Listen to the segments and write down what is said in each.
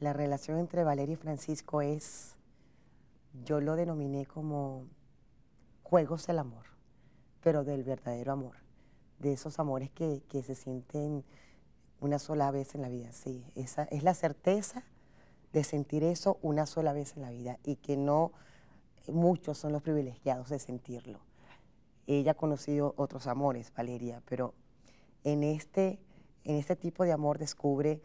la relación entre Valeria y Francisco es, yo lo denominé como juegos del amor, pero del verdadero amor, de esos amores que, se sienten una sola vez en la vida, sí, esa es la certeza de sentir eso una sola vez en la vida y que no muchos son los privilegiados de sentirlo. Ella ha conocido otros amores, Valeria, pero en este, en este tipo de amor descubre,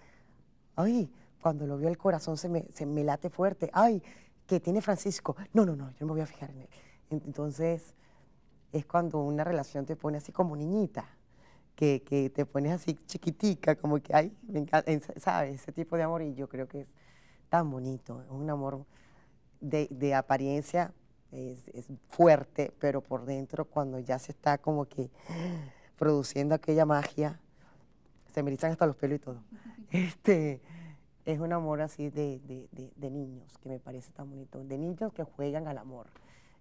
ay, cuando lo veo, el corazón se me, late fuerte. Ay, ¿qué tiene Francisco. No, no, no, yo no me voy a fijar en él. Entonces es cuando una relación te pone así como niñita, que, te pones así chiquitica, como que, ay, me encanta, ¿sabes? Ese tipo de amor y yo creo que es tan bonito, es un amor de, apariencia, es, fuerte, pero por dentro cuando ya se está como que produciendo aquella magia, se me erizan hasta los pelos y todo. Este, es un amor así de, de, de, niños, que me parece tan bonito, de niños que juegan al amor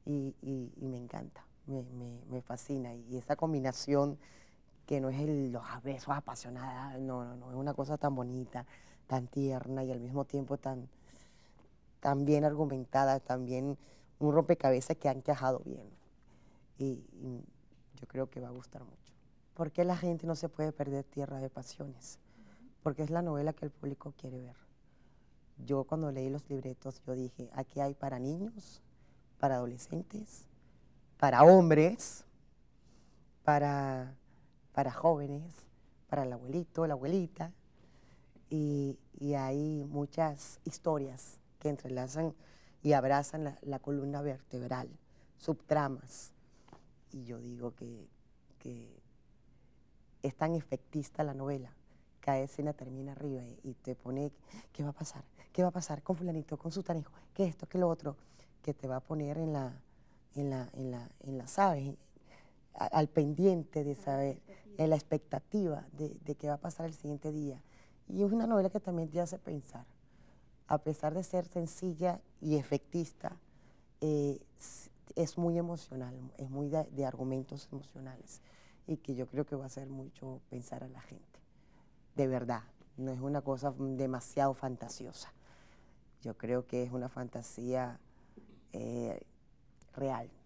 y, y, me encanta, me, me, fascina y, esa combinación que no es el, los besos apasionados, no, no, no, es una cosa tan bonita, tan tierna y al mismo tiempo tan, tan bien argumentada, también un rompecabezas que han quejado bien. Y, y yo creo que va a gustar mucho. ¿Por qué la gente no se puede perder tierra de pasiones? porque es la novela que el público quiere ver. Yo cuando leí los libretos, yo dije, aquí hay para niños, para adolescentes, para hombres, para, para jóvenes, para el abuelito, la abuelita, y, hay muchas historias que entrelazan y abrazan la, columna vertebral, subtramas. Y yo digo que, que es tan efectista la novela escena termina arriba y, te pone qué va a pasar, qué va a pasar con fulanito, con su tanejo, qué esto, qué lo otro, que te va a poner en la, en la, en la, en la ¿sabes? al pendiente de ah, saber, en la expectativa de, de qué va a pasar el siguiente día. Y es una novela que también te hace pensar. A pesar de ser sencilla y efectista, eh, es muy emocional, es muy de, argumentos emocionales y que yo creo que va a hacer mucho pensar a la gente de verdad, no es una cosa demasiado fantasiosa. Yo creo que es una fantasía eh, real.